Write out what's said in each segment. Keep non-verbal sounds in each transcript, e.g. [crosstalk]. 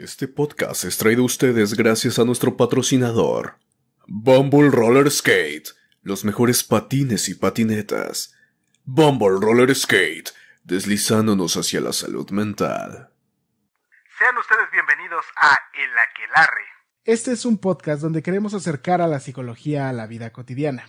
Este podcast es traído a ustedes gracias a nuestro patrocinador, Bumble Roller Skate, los mejores patines y patinetas. Bumble Roller Skate, deslizándonos hacia la salud mental. Sean ustedes bienvenidos a El Aquelarre. Este es un podcast donde queremos acercar a la psicología a la vida cotidiana.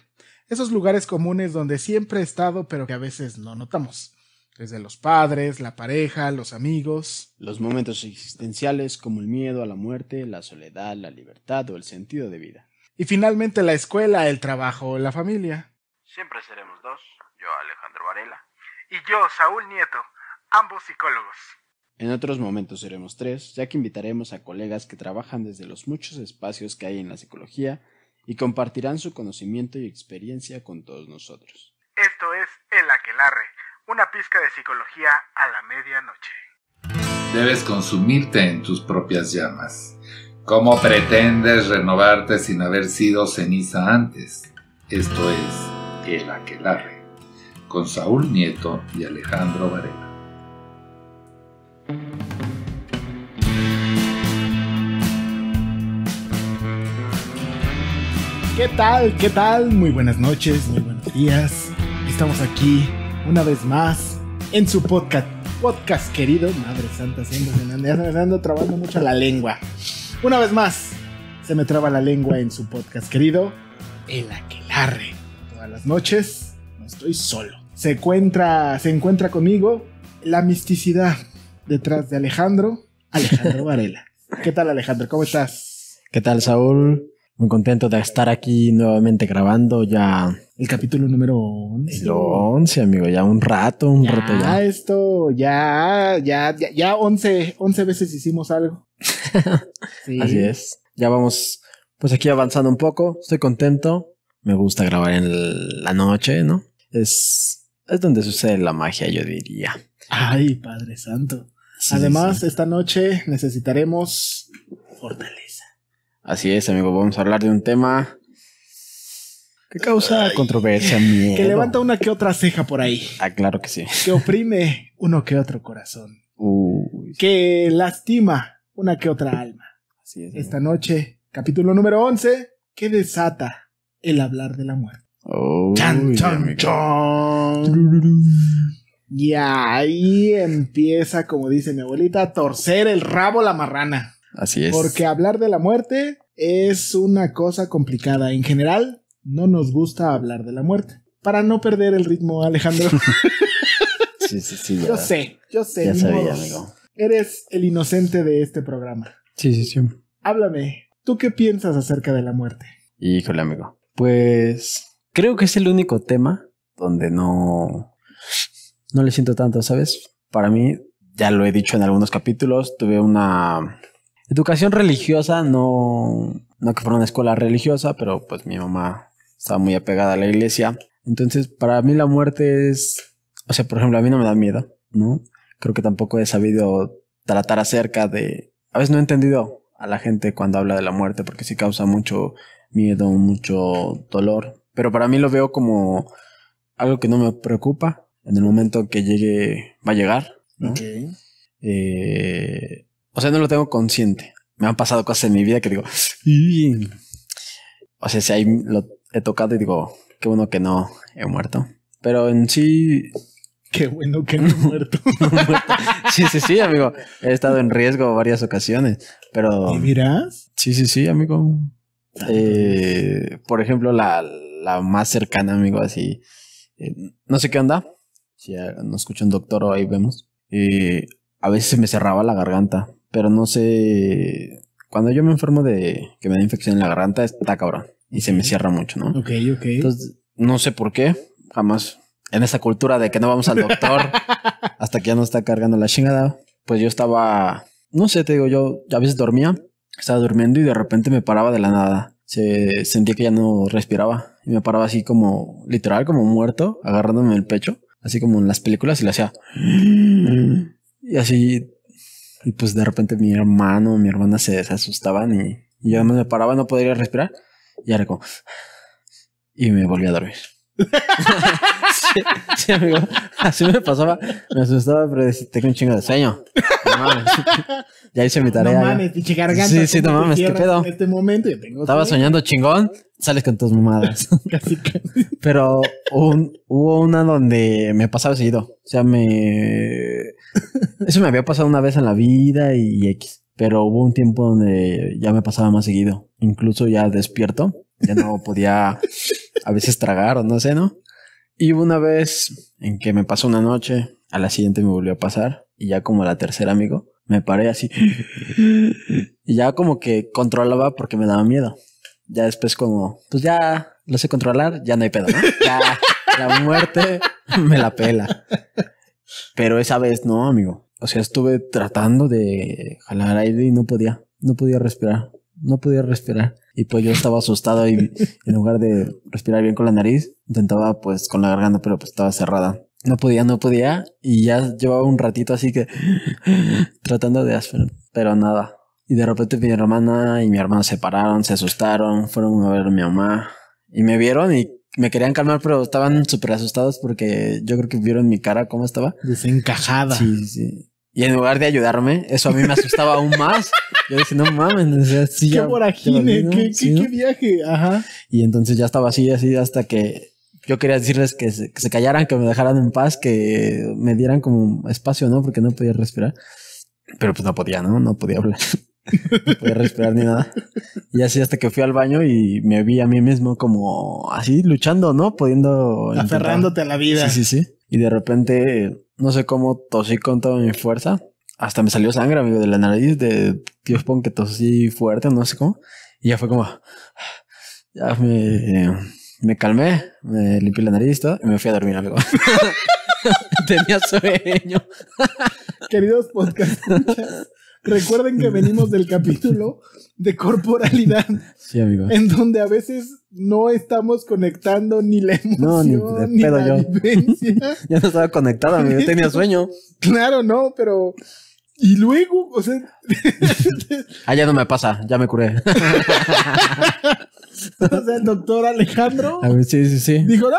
Esos lugares comunes donde siempre he estado pero que a veces no notamos. Desde los padres, la pareja, los amigos. Los momentos existenciales como el miedo a la muerte, la soledad, la libertad o el sentido de vida. Y finalmente la escuela, el trabajo, o la familia. Siempre seremos dos, yo Alejandro Varela y yo Saúl Nieto, ambos psicólogos. En otros momentos seremos tres, ya que invitaremos a colegas que trabajan desde los muchos espacios que hay en la psicología y compartirán su conocimiento y experiencia con todos nosotros. Esto es El Aquelarre una pizca de psicología a la medianoche. Debes consumirte en tus propias llamas. ¿Cómo pretendes renovarte sin haber sido ceniza antes? Esto es El Aquelarre, con Saúl Nieto y Alejandro Varela. ¿Qué tal? ¿Qué tal? Muy buenas noches, muy buenos días. Estamos aquí una vez más en su podcast. Podcast querido, Madre Santa, se me anda trabando mucho la lengua. Una vez más, se me traba la lengua en su podcast querido, El Aquelarre. Todas las noches no estoy solo. Se encuentra, se encuentra conmigo la misticidad detrás de Alejandro, Alejandro [laughs] Varela. ¿Qué tal, Alejandro? ¿Cómo estás? ¿Qué tal, Saúl? Muy contento de estar aquí nuevamente grabando ya. El capítulo número 11. El 11, amigo, ya un rato, un rato ya. esto, ya, ya, ya, ya 11, 11 veces hicimos algo. [laughs] Así es. Ya vamos, pues aquí avanzando un poco. Estoy contento. Me gusta grabar en la noche, ¿no? Es, es donde sucede la magia, yo diría. Ay, Padre Santo. Además, esta noche necesitaremos fortaleza. Así es, amigo. Vamos a hablar de un tema que causa controversia, Que levanta una que otra ceja por ahí. Ah, claro que sí. Que oprime uno que otro corazón. Que lastima una que otra alma. Así es. Esta noche, capítulo número 11, que desata el hablar de la muerte. chan, chan, Y ahí empieza, como dice mi abuelita, torcer el rabo la marrana. Así es. Porque hablar de la muerte es una cosa complicada. En general, no nos gusta hablar de la muerte. Para no perder el ritmo, Alejandro. [laughs] [laughs] sí, sí, sí. Yo sé, yo sé. Ya sabía, amigo. Eres el inocente de este programa. Sí, sí, sí. Háblame, ¿tú qué piensas acerca de la muerte? Híjole, amigo. Pues creo que es el único tema donde no, no le siento tanto, ¿sabes? Para mí, ya lo he dicho en algunos capítulos, tuve una Educación religiosa, no, no que fuera una escuela religiosa, pero pues mi mamá estaba muy apegada a la iglesia. Entonces, para mí la muerte es, o sea, por ejemplo, a mí no me da miedo, ¿no? Creo que tampoco he sabido tratar acerca de, a veces no he entendido a la gente cuando habla de la muerte, porque sí causa mucho miedo, mucho dolor. Pero para mí lo veo como algo que no me preocupa. En el momento que llegue, va a llegar. ¿no? Eh, o sea, no lo tengo consciente. Me han pasado cosas en mi vida que digo, o sea, si ahí lo he tocado y digo, qué bueno que no he muerto. Pero en sí... Qué bueno que no he [laughs] muerto. Sí, sí, sí, amigo. He estado en riesgo varias ocasiones, pero... ¿Y miras? Sí, sí, sí, amigo. Ah, eh, por ejemplo, la, más cercana, amigo, así... Eh, no sé qué onda. Si ah, no escucho un doctor o ahí vemos. Eh, a veces se me cerraba la garganta. Pero no sé. Cuando yo me enfermo de que me da infección en la garganta, está cabrón. Y se me cierra mucho, ¿no? Ok, ok. Entonces, no sé por qué. Jamás. En esa cultura de que no vamos al doctor [laughs] hasta que ya no está cargando la chingada. Pues yo estaba. No sé, te digo, yo a veces dormía. Estaba durmiendo y de repente me paraba de la nada. Se sentía que ya no respiraba. Y me paraba así como, literal, como muerto, agarrándome el pecho. Así como en las películas y le hacía. Y así y pues de repente mi hermano, mi hermana se, asustaban y, y, yo me paraba, no podía respirar. Y ahora como... Y me volví a dormir. [laughs] sí, amigo. Así me pasaba. Me asustaba, pero tengo un chingo de sueño. [laughs] ya hice mi tarea. No mames, pinche garganta. Sí, sí, no mames, qué pedo. En este momento tengo Estaba soñando chingón, sales con tus mamadas. [laughs] Pero hubo una donde me pasaba seguido. O sea, me. Eso me había pasado una vez en la vida y X. Pero hubo un tiempo donde ya me pasaba más seguido. Incluso ya despierto. Ya no podía a veces tragar o no sé, ¿no? Y hubo una vez en que me pasó una noche, a la siguiente me volvió a pasar y ya como la tercera, amigo, me paré así. [laughs] y ya como que controlaba porque me daba miedo. Ya después como, pues ya lo sé controlar, ya no hay pedo, ¿no? Ya la muerte me la pela. Pero esa vez no, amigo. O sea, estuve tratando de jalar aire y no podía, no podía respirar, no podía respirar. Y pues yo estaba asustado y en lugar de respirar bien con la nariz, intentaba pues con la garganta, pero pues estaba cerrada. No podía, no podía. Y ya llevaba un ratito así que [gasps] tratando de hacer, pero nada. Y de repente mi hermana y mi hermano se pararon, se asustaron, fueron a ver a mi mamá. Y me vieron y me querían calmar, pero estaban súper asustados porque yo creo que vieron mi cara cómo estaba. Desencajada. Sí, sí. Y en lugar de ayudarme, eso a mí me asustaba aún más. Yo dije, no mames, qué qué, qué, viaje, ajá. Y entonces ya estaba así, así, hasta que yo quería decirles que se, callaran, que me dejaran en paz, que me dieran como espacio, ¿no? Porque no podía respirar. Pero pues no podía, ¿no? No podía hablar. [laughs] no podía respirar ni nada. Y así hasta que fui al baño y me vi a mí mismo como así luchando, ¿no? Pudiendo... Aferrándote a la vida. Sí, sí, sí. Y de repente, no sé cómo tosí con toda mi fuerza. Hasta me salió sangre, amigo, de la nariz, de Dios pon que tosí fuerte, no sé cómo. Y ya fue como... Ya me... Me calmé, me limpié la nariz y me fui a dormir, amigo. [laughs] Tenía sueño. Queridos podcast, recuerden que venimos del capítulo de corporalidad. Sí, amigo. En donde a veces no estamos conectando ni la emoción no, ni, yo. [laughs] ya no estaba conectado, amigo. Tenía sueño. Claro, no, pero... Y luego, o sea... allá [laughs] ah, no me pasa, ya me curé. [laughs] o el doctor Alejandro. sí, sí, sí. Dijo, no,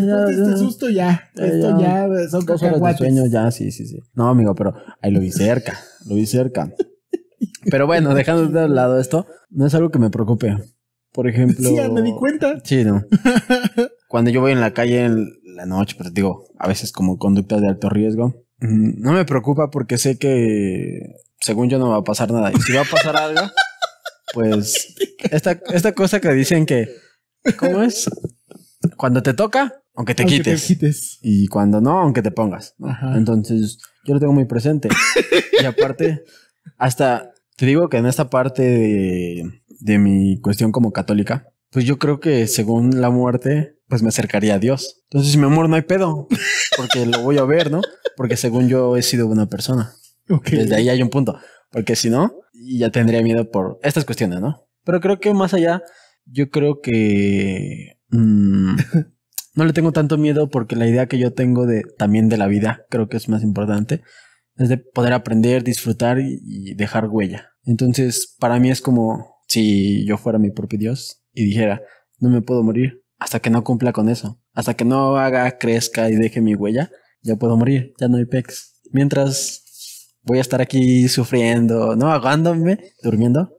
ya. de este susto ya. Esto ya, son dos de ya, sí, sí, sí. No, amigo, pero ahí lo vi cerca. lo vi cerca. [laughs] Pero bueno, dejando de lado esto, no es algo que me preocupe. Por ejemplo. Sí, ya me di cuenta. Sí, no. [laughs] Cuando yo voy en la calle en la noche, pero pues, digo, a veces como conductas de alto riesgo, mm, no me preocupa porque sé que según yo no va a pasar nada. Y si va a pasar algo, pues esta, esta cosa que dicen que. ¿Cómo es? Cuando te toca, aunque te, quites. Y cuando no, aunque te pongas. Entonces, yo lo tengo muy presente. y aparte, hasta te digo que en esta parte de, mi cuestión como católica, pues yo creo que según la muerte, pues me acercaría a Dios. Entonces, mi amor, no hay pedo, porque lo voy a ver, ¿no? Porque según yo he sido buena persona. Desde ahí hay un punto, porque si no, ya tendría miedo por estas cuestiones, ¿no? Pero creo que más allá, yo creo que mm, [laughs] no le tengo tanto miedo porque la idea que yo tengo de también de la vida, creo que es más importante, es de poder aprender, disfrutar y, dejar huella. Entonces, para mí es como si yo fuera mi propio Dios y dijera, no me puedo morir hasta que no cumpla con eso, hasta que no haga, crezca y deje mi huella, ya puedo morir, ya no hay pex. Mientras voy a estar aquí sufriendo, no Aguándome, durmiendo,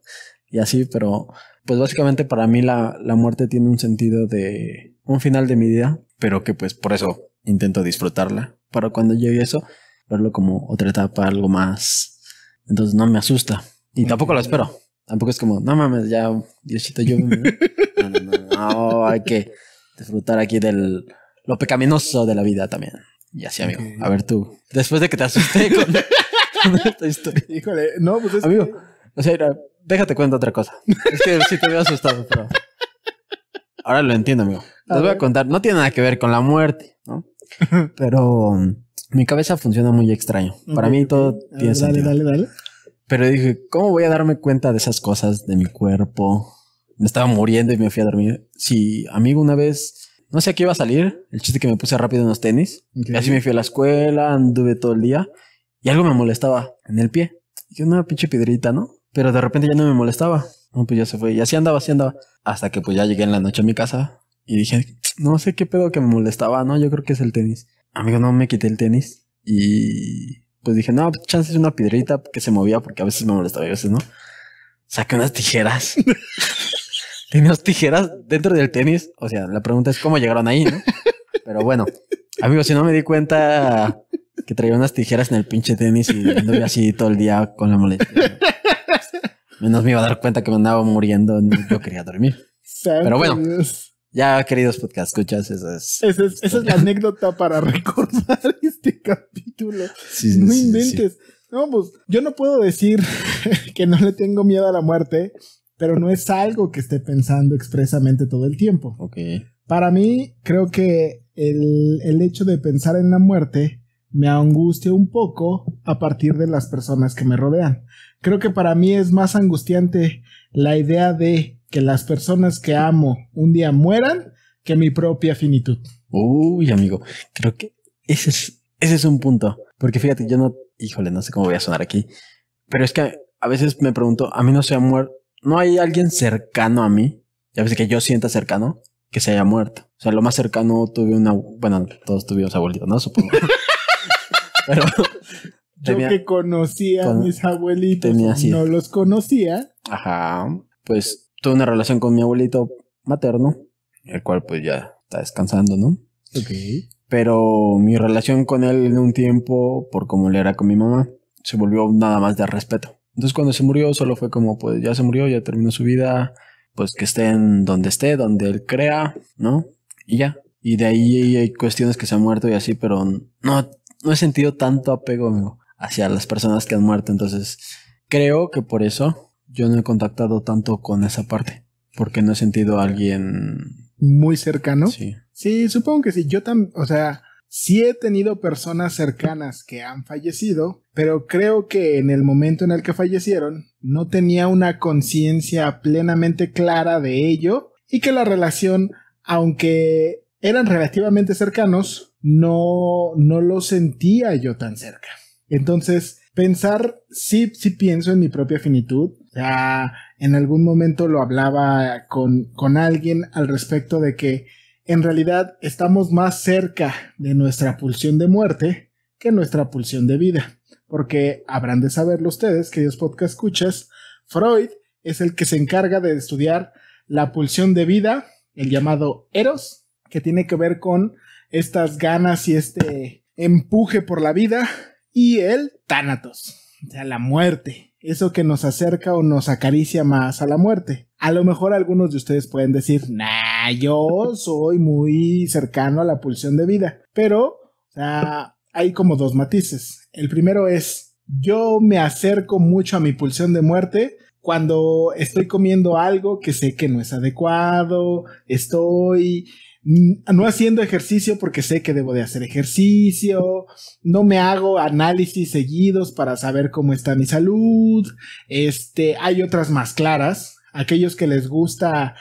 y así, pero pues básicamente para mí la, la muerte tiene un sentido de un final de mi vida, pero que pues por eso intento disfrutarla, para cuando llegue eso, verlo como otra etapa, algo más. Entonces no me asusta y tampoco lo espero. Tampoco es como, no mames, ya, Diosito, yo... [laughs] No, no, no, no, hay que disfrutar aquí del lo pecaminoso de la vida también. Y así, amigo. A ver tú, después de que te asusté con, [laughs] con esta historia. Híjole, no, pues Amigo, o sea, Déjate cuenta otra cosa. Es que sí te había asustado, pero. Ahora lo entiendo, amigo. Les voy a contar. No tiene nada que ver con la muerte, ¿no? [laughs] Pero um, mi cabeza funciona muy extraño. Para mí todo piensa tiene Dale, dale, dale. Pero dije, ¿cómo voy a darme cuenta de esas cosas de mi cuerpo? Me estaba muriendo y me fui a dormir. Sí, amigo, una vez, no sé a qué iba a salir. El chiste que me puse rápido en los tenis. Y así me fui a la escuela, anduve todo el día. Y algo me molestaba en el pie. Y una pinche piedrita, ¿no? Pero de repente ya no me molestaba. No, pues ya se fue. Y así andaba, así andaba. Hasta que pues ya llegué en la noche a mi casa y dije, no sé qué pedo que me molestaba, ¿no? Yo creo que es el tenis. Amigo, no me quité el tenis. Y pues dije, no, pues, chance es una piedrita que se movía porque a veces me molestaba y a veces no. Saqué unas tijeras. [laughs] Tenía unas tijeras dentro del tenis. O sea, la pregunta es cómo llegaron ahí, ¿no? Pero bueno, amigo, si no me di cuenta que traía unas tijeras en el pinche tenis y anduve así todo el día con la molestia. Menos me iba a dar cuenta que me andaba muriendo. Yo quería dormir. [laughs] Pero bueno, ya queridos podcast, escuchas, esa es, esa es, la anécdota para recordar [laughs] este capítulo. no inventes. Pues, yo no puedo decir [laughs] que no le tengo miedo a la muerte, pero no es algo que esté pensando expresamente todo el tiempo. Ok. Para mí, creo que el, el hecho de pensar en la muerte me angustia un poco a partir de las personas que me rodean. Creo que para mí es más angustiante la idea de que las personas que amo un día mueran que mi propia finitud. Uy, amigo, creo que ese es, ese es un punto. Porque fíjate, yo no, híjole, no sé cómo voy a sonar aquí. Pero es que a veces me pregunto, a mí no se ha muerto, no hay alguien cercano a mí, ya veces que yo sienta cercano, que se haya muerto. O sea, lo más cercano tuve una, bueno, todos tuvimos abuelitos, ¿no? Supongo. [laughs] pero, yo que conocía a mis abuelitos, no los conocía. Ajá. Pues tuve una relación con mi abuelito materno, el cual pues ya está descansando, ¿no? Ok. Pero mi relación con él en un tiempo, por como le era con mi mamá, se volvió nada más de respeto. Entonces cuando se murió solo fue como, pues ya se murió, ya terminó su vida, pues que esté en donde esté, donde él crea, ¿no? Y ya. Y de ahí hay cuestiones que se ha muerto y así, pero no, no he sentido tanto apego, amigo hacia las personas que han muerto. Entonces, creo que por eso yo no he contactado tanto con esa parte, porque no he sentido a alguien muy cercano. Sí. supongo que sí. Yo también, o sea, sí he tenido personas cercanas que han fallecido, pero creo que en el momento en el que fallecieron no tenía una conciencia plenamente clara de ello y que la relación, aunque eran relativamente cercanos, no, no lo sentía yo tan cerca. Entonces, pensar, sí, sí pienso en mi propia finitud. Ya en algún momento lo hablaba con, con alguien al respecto de que en realidad estamos más cerca de nuestra pulsión de muerte que nuestra pulsión de vida. Porque habrán de saberlo ustedes, queridos podcast escuchas, Freud es el que se encarga de estudiar la pulsión de vida, el llamado eros, que tiene que ver con estas ganas y este empuje por la vida y el tánatos, o sea, la muerte. Eso que nos acerca o nos acaricia más a la muerte. A lo mejor algunos de ustedes pueden decir, nah, yo soy muy cercano a la pulsión de vida. Pero, o sea, hay como dos matices. El primero es, yo me acerco mucho a mi pulsión de muerte cuando estoy comiendo algo que sé que no es adecuado, estoy no haciendo ejercicio porque sé que debo de hacer ejercicio, no me hago análisis seguidos para saber cómo está mi salud, este, hay otras más claras, aquellos que les gusta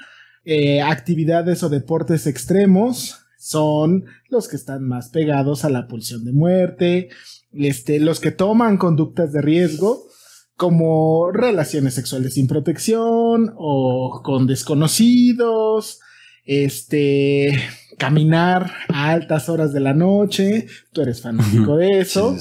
eh, actividades o deportes extremos son los que están más pegados a la pulsión de muerte, este, los que toman conductas de riesgo como relaciones sexuales sin protección o con desconocidos, este, caminar a altas horas de la noche. Tú eres fanático de eso.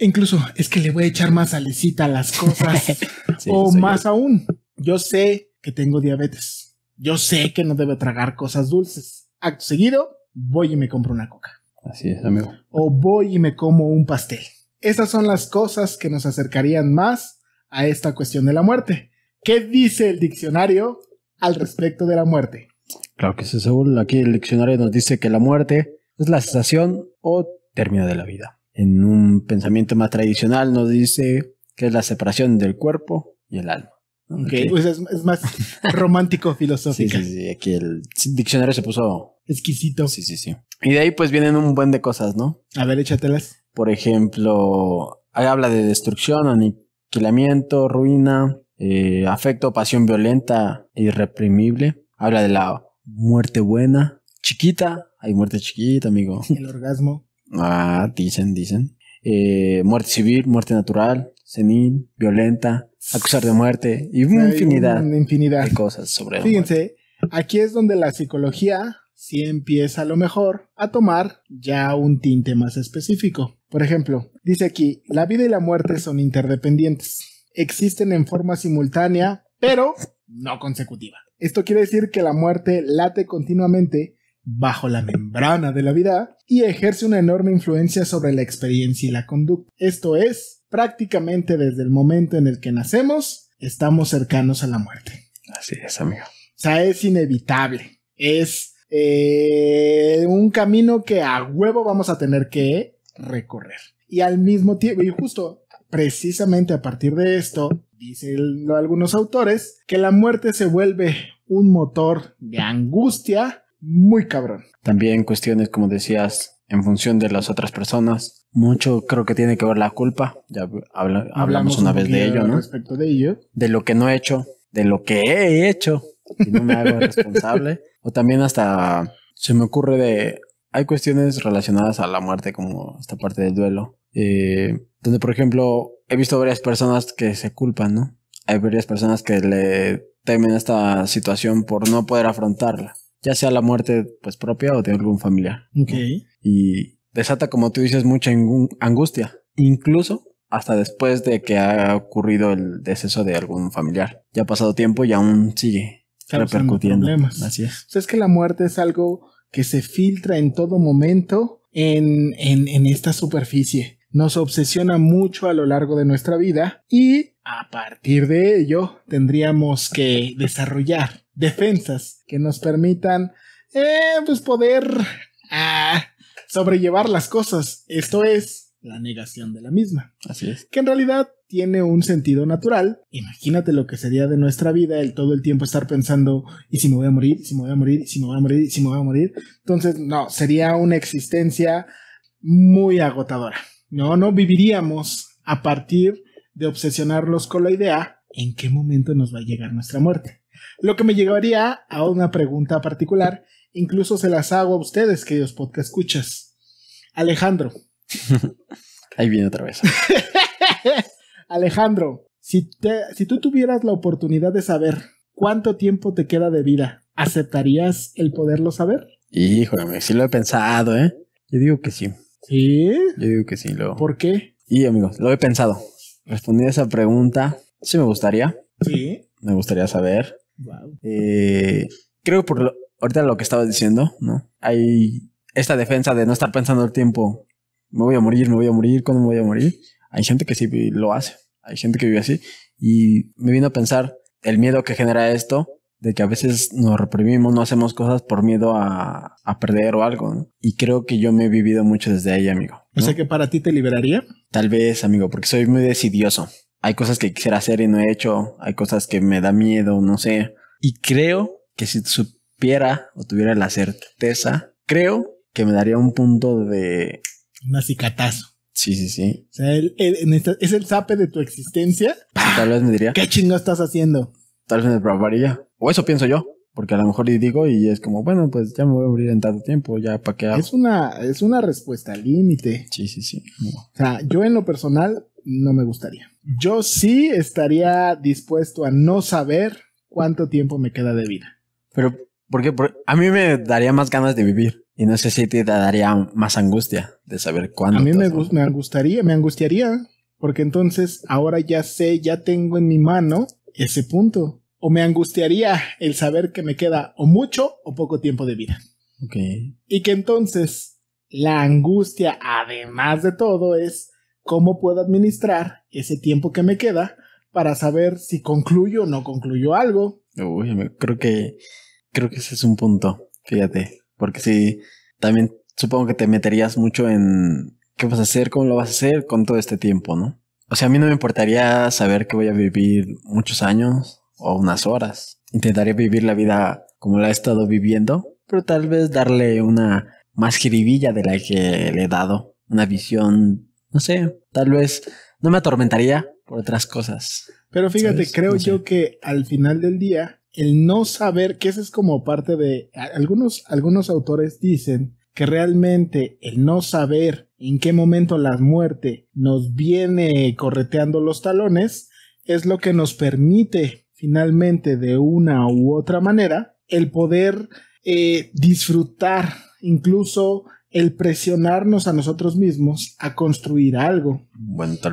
incluso es que le voy a echar más salecita a las cosas. [laughs] o más aún, yo sé que tengo diabetes. Yo sé que no debo tragar cosas dulces. Acto seguido, voy y me compro una coca. Así es, amigo. O voy y me como un pastel. Esas son las cosas que nos acercarían más a esta cuestión de la muerte. ¿Qué dice el diccionario al respecto de la muerte? Claro que sí, Según Aquí el diccionario nos dice que la muerte es la cesación o término de la vida. En un pensamiento más tradicional nos dice que es la separación del cuerpo y el alma. Pues es, más [laughs] romántico filosófico. Sí, sí, sí. Aquí el diccionario se puso exquisito. Sí, sí, sí. Y de ahí pues vienen un buen de cosas, ¿no? A ver, échatelas. Por ejemplo, habla de destrucción, aniquilamiento, ruina, eh, afecto, pasión violenta, e irreprimible. Habla de la muerte buena, chiquita. Hay muerte chiquita, amigo. [laughs] El orgasmo. Ah, dicen, dicen. Eh, muerte civil, muerte natural, senil, violenta, acusar de muerte y una infinidad, infinidad. de cosas sobre Fíjense, aquí es donde la psicología sí empieza a lo mejor a tomar ya un tinte más específico. Por ejemplo, dice aquí, la vida y la muerte son interdependientes, existen en forma simultánea, pero no consecutiva. Esto quiere decir que la muerte late continuamente bajo la membrana de la vida y ejerce una enorme influencia sobre la experiencia y la conducta. Esto es, prácticamente desde el momento en el que nacemos, estamos cercanos a la muerte. Así es, amigo. O sea, es inevitable. Es eh, un camino que a huevo vamos a tener que recorrer. Y al mismo tiempo, y justo precisamente a partir de esto, Dicen algunos autores que la muerte se vuelve un motor de angustia muy cabrón. También cuestiones, como decías, en función de las otras personas. Mucho creo que tiene que ver la culpa. Ya hablamos, una vez de ello, ¿no? de ello. De lo que no he hecho, de lo que he hecho y no me hago responsable. [laughs] O también hasta se me ocurre de... Hay cuestiones relacionadas a la muerte como esta parte del duelo eh, donde, por ejemplo, he visto varias personas que se culpan, ¿no? Hay varias personas que le temen esta situación por no poder afrontarla, ya sea la muerte pues propia o de algún familiar. Y desata, como tú dices, mucha angustia, incluso hasta después de que ha ocurrido el deceso de algún familiar. Ya ha pasado tiempo y aún sigue repercutiendo. Así es. es que la muerte es algo que se filtra en todo momento en esta superficie nos obsesiona mucho a lo largo de nuestra vida y a partir de ello tendríamos que desarrollar defensas que nos permitan eh, pues poder ah, sobrellevar las cosas, esto es la negación de la misma. Así es. Que en realidad tiene un sentido natural. Imagínate lo que sería de nuestra vida el todo el tiempo estar pensando, ¿y si me voy a morir? si me voy a morir? si me voy a morir? ¿Y si me voy a morir? Entonces, no, sería una existencia muy agotadora. No, no viviríamos a partir de obsesionarlos con la idea en qué momento nos va a llegar nuestra muerte. Lo que me llevaría a una pregunta particular, incluso se las hago a ustedes, que los podcast escuchas. Alejandro. [laughs] Ahí viene otra vez. [laughs] Alejandro, si, te, si tú tuvieras la oportunidad de saber cuánto tiempo te queda de vida, ¿aceptarías el poderlo saber? Híjole, sí lo he pensado, ¿eh? Yo digo que sí. ¿Sí? Yo digo que sí, lo. ¿Por qué? Y amigos, lo he pensado. Respondí a esa pregunta. Sí, me gustaría. Sí. Me gustaría saber. Wow. Eh, creo por ahorita lo que estabas diciendo, ¿no? Hay esta defensa de no estar pensando el tiempo. Me voy a morir, me voy a morir, ¿cuándo me voy a morir? Hay gente que sí lo hace. Hay gente que vive así. Y me vino a pensar el miedo que genera esto de que a veces nos reprimimos, no hacemos cosas por miedo a, perder o algo, Y creo que yo me he vivido mucho desde ahí, amigo. O sea que para ti te liberaría. Tal vez, amigo, porque soy muy decidioso. Hay cosas que quisiera hacer y no he hecho, hay cosas que me da miedo, no sé. Y creo que si supiera o tuviera la certeza, creo que me daría un punto de... Un acicatazo. Sí, sí, sí. O sea, es el sape de tu existencia. Tal vez me diría. ¿Qué chingo estás haciendo? tal vez me bravaría. O eso pienso yo. Porque a lo mejor le digo y es como, bueno, pues ya me voy a abrir en tanto tiempo, ya para qué Es una, es una respuesta límite. Sí, sí, sí. O sea, yo en lo personal no me gustaría. Yo sí estaría dispuesto a no saber cuánto tiempo me queda de vida. Pero, ¿por qué? Porque a mí me daría más ganas de vivir. Y no sé si te daría más angustia de saber cuándo. A mí me, me gustaría, me angustiaría. Porque entonces ahora ya sé, ya tengo en mi mano ese punto. O me angustiaría el saber que me queda o mucho o poco tiempo de vida. Ok. Y que entonces la angustia, además de todo, es cómo puedo administrar ese tiempo que me queda para saber si concluyo o no concluyo algo. Uy, creo que creo que ese es un punto, fíjate, porque si también supongo que te meterías mucho en qué vas a hacer, cómo lo vas a hacer con todo este tiempo, ¿no? O sea, a mí no me importaría saber que voy a vivir muchos años o unas horas. Intentaré vivir la vida como la he estado viviendo, pero tal vez darle una más jiribilla de la que le he dado. Una visión, no sé, tal vez no me atormentaría por otras cosas. Pero fíjate, creo yo que al final del día, el no saber, que eso es como parte de. Algunos, algunos autores dicen que realmente el no saber en qué momento la muerte nos viene correteando los talones, es lo que nos permite finalmente de una u otra manera el poder eh, disfrutar incluso el presionarnos a nosotros mismos a construir algo.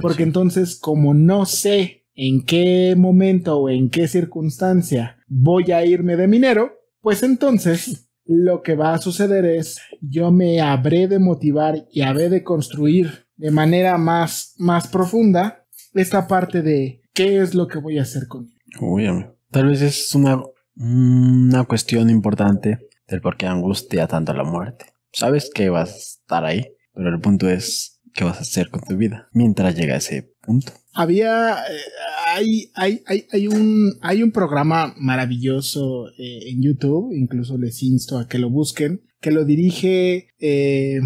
Porque entonces, como no sé en qué momento o en qué circunstancia voy a irme de minero, pues entonces lo que va a suceder es yo me habré de motivar y habré de construir de manera más, más profunda esta parte de qué es lo que voy a hacer con él. Tal vez es una, una cuestión importante del por qué angustia tanto la muerte. Sabes que vas a estar ahí, pero el punto es qué vas a hacer con tu vida mientras llega ese punto. Había, eh, hay, hay, hay, un, programa maravilloso eh, en YouTube, incluso les insto a que lo busquen, que lo dirige, eh,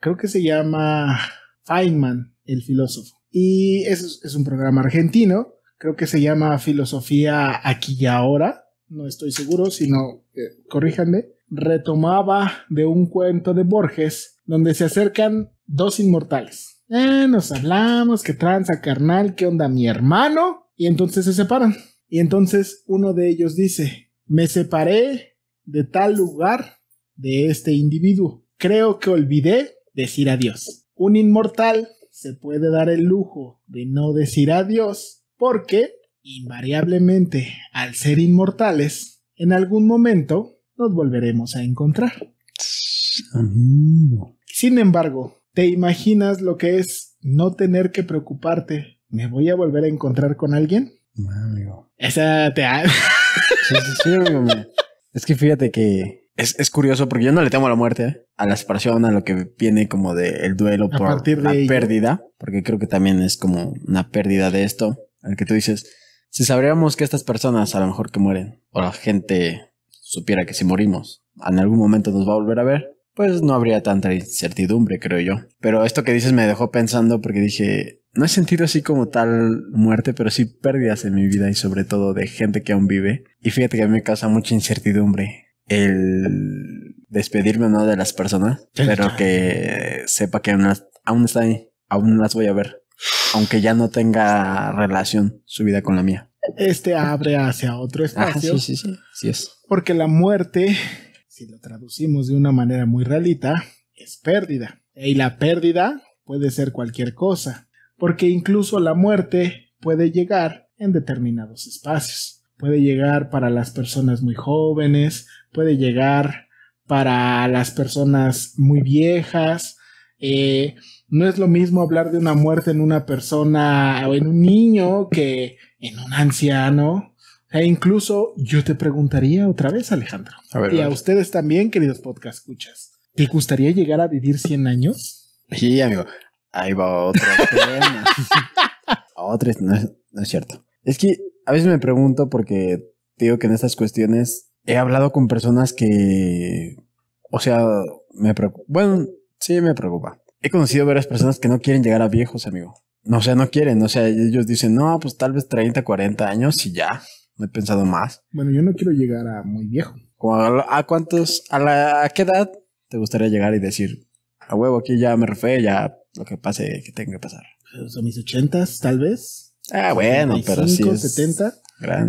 creo que se llama Feynman, el filósofo. Y es, es un programa argentino, creo que se llama Filosofía aquí y ahora, no estoy seguro, sino, eh, corríjanme, retomaba de un cuento de Borges donde se acercan dos inmortales eh, nos hablamos, que tranza, carnal, qué onda mi hermano. Y entonces se separan. Y entonces uno de ellos dice, me separé de tal lugar de este individuo. Creo que olvidé decir adiós. Un inmortal se puede dar el lujo de no decir adiós porque, invariablemente, al ser inmortales, en algún momento nos volveremos a encontrar. Sin embargo, ¿Te imaginas lo que es no tener que preocuparte? ¿Me voy a volver a encontrar con alguien? Ah, Esa te ha... sí, Es que fíjate que es, curioso porque yo no le temo a la muerte, ¿eh? a la separación, a lo que viene como del duelo por la pérdida, porque creo que también es como una pérdida de esto, al que tú dices, si sabríamos que estas personas a lo mejor que mueren, o la gente supiera que si morimos, en algún momento nos va a volver a ver, pues no habría tanta incertidumbre, creo yo. Pero esto que dices me dejó pensando porque dije, no he sentido así como tal muerte, pero sí pérdidas en mi vida y sobre todo de gente que aún vive. Y fíjate que a mí me causa mucha incertidumbre el despedirme o no de las personas, pero que sepa que aún está ahí, aún las voy a ver, aunque ya no tenga relación su vida con la mía. Este abre hacia otro espacio. sí, sí, sí, sí es. Porque la muerte si lo traducimos de una manera muy realita, es pérdida. Y la pérdida puede ser cualquier cosa, porque incluso la muerte puede llegar en determinados espacios. Puede llegar para las personas muy jóvenes, puede llegar para las personas muy viejas. Eh, no es lo mismo hablar de una muerte en una persona o en un niño que en un anciano e incluso yo te preguntaría otra vez, Alejandro, a y a ustedes también, queridos podcast escuchas, ¿te gustaría llegar a vivir 100 años? Sí, amigo, ahí va otro [laughs] tema. otra, no es, no es cierto. Es que a veces me pregunto porque digo que en estas cuestiones he hablado con personas que, o sea, me preocupa. Bueno, sí me preocupa. He conocido varias personas que no quieren llegar a viejos, amigo. No, o sea, no quieren, o sea, ellos dicen, no, pues tal vez 30, 40 años y ya he pensado más. Bueno, yo no quiero llegar a muy viejo. ¿A cuántos, a, la, qué edad te gustaría llegar y decir, a huevo, aquí ya me refé, ya lo que pase, que tenga que pasar? Pues, a mis ochentas, tal vez. Ah, bueno, pero sí. Es 70.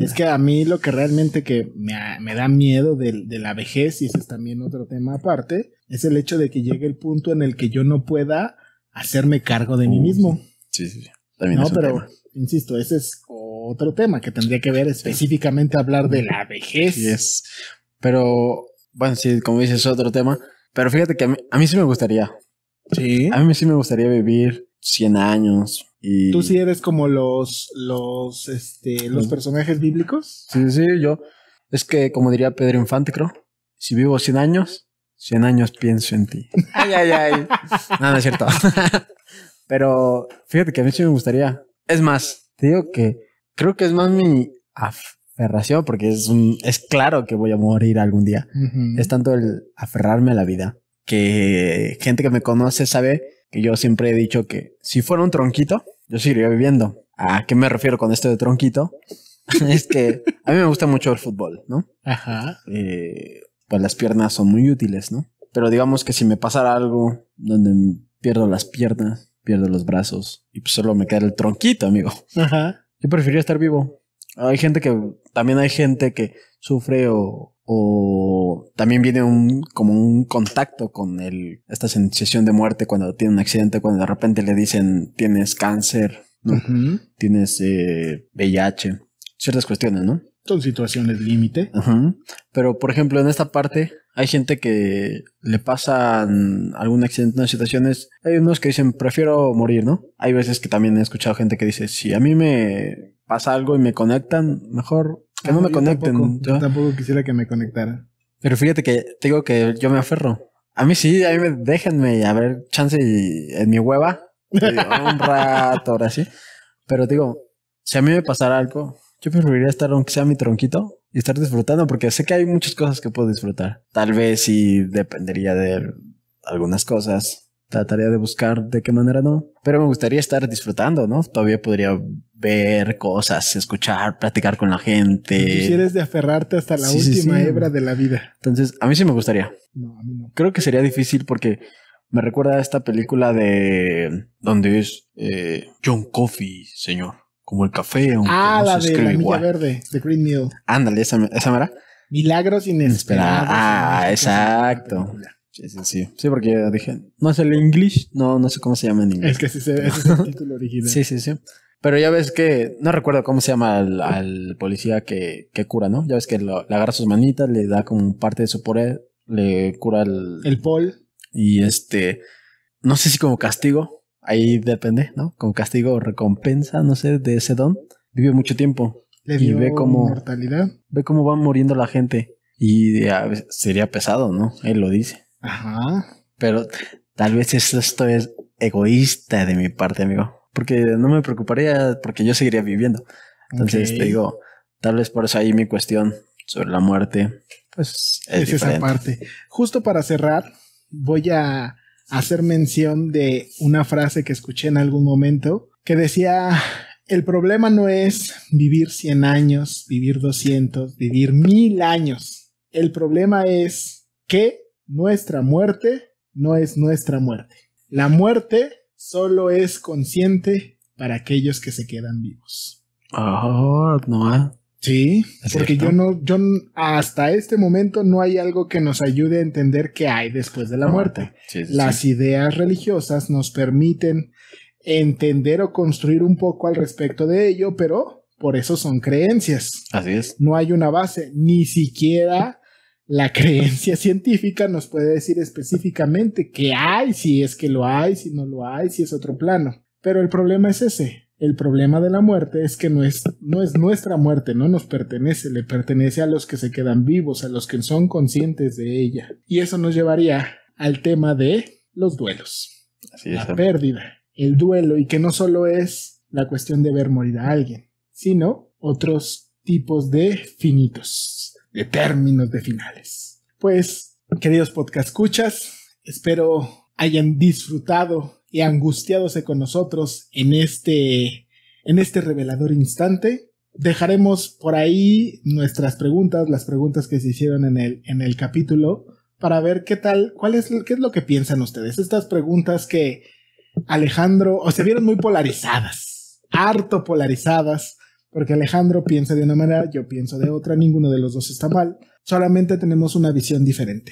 Es que a mí lo que realmente que me, me da miedo de, la vejez, y ese es también otro tema aparte, es el hecho de que llegue el punto en el que yo no pueda hacerme cargo de mí mismo. Sí, sí, sí. no, pero insisto, ese es otro tema que tendría que ver específicamente hablar de la vejez. Pero, bueno, sí, como dices, es otro tema. Pero fíjate que a mí, sí me gustaría. Sí. A mí sí me gustaría vivir 100 años. Y... ¿Tú sí eres como los, los, este, los personajes bíblicos? Sí, sí, yo. Es que, como diría Pedro Infante, creo, si vivo 100 años, 100 años pienso en ti. [laughs] Ay, ay, ay. no, no es cierto. [laughs] Pero fíjate que a mí sí me gustaría. Es más, te digo que creo que es más mi aferración, porque es, es claro que voy a morir algún día. Es tanto el aferrarme a la vida, que gente que me conoce sabe que yo siempre he dicho que si fuera un tronquito, yo seguiría viviendo. ¿A qué me refiero con esto de tronquito? [laughs] es que a mí me gusta mucho el fútbol, ¿no? Ajá. Eh, pues las piernas son muy útiles, ¿no? Pero digamos que si me pasara algo donde pierdo las piernas, pierdo los brazos y pues solo me queda el tronquito, amigo. Ajá. Yo preferiría estar vivo. Hay gente que, también hay gente que sufre o, o también viene un, como un contacto con el, esta sensación de muerte cuando tiene un accidente, cuando de repente le dicen tienes cáncer, ¿no? tienes VIH, eh, ciertas cuestiones, ¿no? Son situaciones límite. Pero, por ejemplo, en esta parte, hay gente que le pasan algún accidente, unas situaciones. Hay unos que dicen, prefiero morir, ¿no? Hay veces que también he escuchado gente que dice, si a mí me pasa algo y me conectan, mejor que no, me conecten. yo tampoco quisiera que me conectara. Pero fíjate que te digo que yo me aferro. A mí sí, a mí me, déjenme, a ver, chance en mi hueva. [laughs] un rato, ahora sí. Pero digo, si a mí me pasara algo, yo preferiría estar aunque sea mi tronquito y estar disfrutando, porque sé que hay muchas cosas que puedo disfrutar. Tal vez sí dependería de algunas cosas. Trataría de buscar de qué manera no. Pero me gustaría estar disfrutando, ¿no? Todavía podría ver cosas, escuchar, platicar con la gente. de aferrarte hasta la última hebra de la vida. Entonces, a mí sí me gustaría. No, a mí no. Creo que sería difícil porque me recuerda a esta película de... donde es eh, John Coffey, señor como el café. Ah, la de la milla verde, de Green Mill. Ándale, esa, esa mera. Milagros inesperados. Ah, exacto. Sí, sí, sí. porque dije, no es el English, no, no sé cómo se llama en inglés. Es que sí se ve, es el título original. [laughs] sí, sí, sí. Pero ya ves que, no recuerdo cómo se llama al, policía que, que, cura, ¿no? Ya ves que le agarra sus manitas, le da como parte de su poder, le cura el... El pol. Y este, no sé si como castigo, ahí depende, ¿no? Con castigo o recompensa, no sé, de ese don. Vive mucho tiempo. y ve cómo, mortalidad. ve cómo va muriendo la gente. Y eh, sería pesado, ¿no? Él lo dice. Ajá. Pero tal vez esto es egoísta de mi parte, amigo. Porque no me preocuparía porque yo seguiría viviendo. Entonces te digo, tal vez por eso ahí mi cuestión sobre la muerte, pues es esa parte. Justo para cerrar, voy a hacer mención de una frase que escuché en algún momento que decía, el problema no es vivir 100 años, vivir 200, vivir 1000 años. El problema es que nuestra muerte no es nuestra muerte. La muerte solo es consciente para aquellos que se quedan vivos. Ah, ah. Sí, porque yo no, yo hasta este momento no hay algo que nos ayude a entender qué hay después de la muerte. Las ideas religiosas nos permiten entender o construir un poco al respecto de ello, pero por eso son creencias. Así es. No hay una base, ni siquiera la [laughs] creencia científica nos puede decir específicamente qué hay, si es que lo hay, si no lo hay, si es otro plano. Pero el problema es ese, el problema de la muerte es que no es, no es nuestra muerte, no nos pertenece, le pertenece a los que se quedan vivos, a los que son conscientes de ella. Y eso nos llevaría al tema de los duelos. la pérdida, el duelo, y que no solo es la cuestión de ver morir a alguien, sino otros tipos de finitos, de términos de finales. Pues, queridos podcast escuchas, espero hayan disfrutado y angustiándose con nosotros en este, en este revelador instante. Dejaremos por ahí nuestras preguntas, las preguntas que se hicieron en el, en el capítulo, para ver qué tal, cuál es, qué es lo que piensan ustedes. Estas preguntas que Alejandro, o se vieron muy polarizadas, harto polarizadas, porque Alejandro piensa de una manera, yo pienso de otra, ninguno de los dos está mal, solamente tenemos una visión diferente.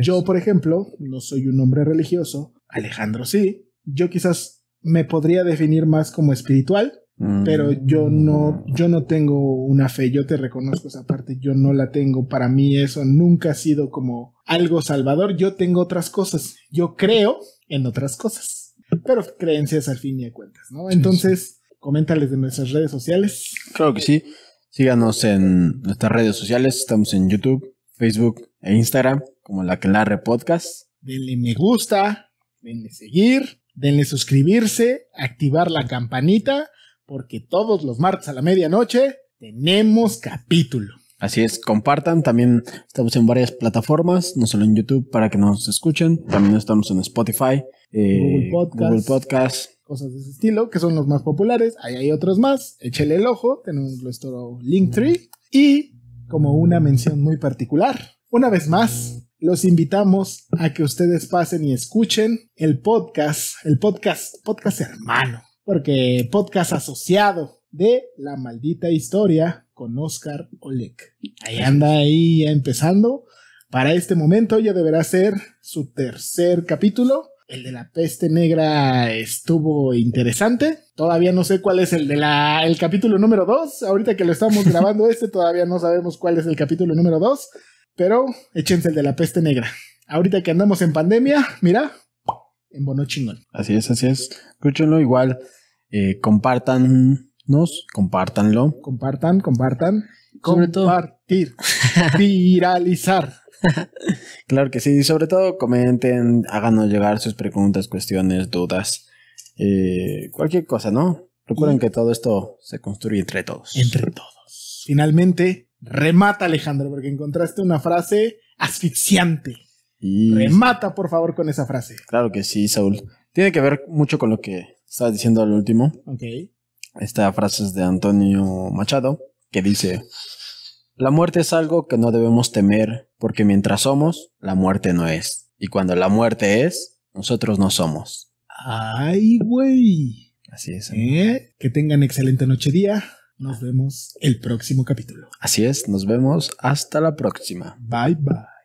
Yo, por ejemplo, no soy un hombre religioso, Alejandro sí, yo quizás me podría definir más como espiritual, mm. pero yo no, yo no tengo una fe, yo te reconozco esa parte, yo no la tengo, para mí eso nunca ha sido como algo salvador, yo tengo otras cosas, yo creo en otras cosas, pero creencias al fin y a cuentas, ¿no? Entonces, coméntales de nuestras redes sociales. Claro que sí, síganos en nuestras redes sociales, estamos en YouTube, Facebook e Instagram como la que Podcast. Denle me gusta, denle seguir denle suscribirse, activar la campanita, porque todos los martes a la medianoche tenemos capítulo. Así es, compartan. También estamos en varias plataformas, no solo en YouTube para que nos escuchen. También estamos en Spotify, eh, Google, Podcast, Google, Podcast, cosas de ese estilo, que son los más populares. Ahí hay otros más. Échele el ojo. Tenemos nuestro Linktree. Y como una mención muy particular, una vez más, los invitamos a que ustedes pasen y escuchen el podcast, el podcast, podcast hermano, porque podcast asociado de La Maldita Historia con Oscar Olek. Ahí anda ahí empezando. Para este momento ya deberá ser su tercer capítulo. El de la peste negra estuvo interesante. Todavía no sé cuál es el de la el capítulo número dos. Ahorita que lo estamos grabando este, todavía no sabemos cuál es el capítulo número 2. Pero échense el de la peste negra. Ahorita que andamos en pandemia, mira, en bono chingón. Así es, así es. Escúchenlo igual. Eh, compartanlo. compártanlo. Compartan, compartan. Compartir. [laughs] Viralizar. [laughs] claro que sí. sobre todo comenten, háganos llegar sus preguntas, cuestiones, dudas. Eh, cualquier cosa, ¿no? Recuerden que todo esto se construye entre todos. Entre todos. Finalmente, Remata, Alejandro, porque encontraste una frase asfixiante. Remata, por favor, con esa frase. Claro que sí, Saúl. Tiene que ver mucho con lo que estabas diciendo al último. Ok. Esta frase es de Antonio Machado, que dice, la muerte es algo que no debemos temer, porque mientras somos, la muerte no es. Y cuando la muerte es, nosotros no somos. Ay, güey. Así es. Eh, que tengan excelente noche día. Nos vemos el próximo capítulo. Así es, nos vemos hasta la próxima. Bye bye.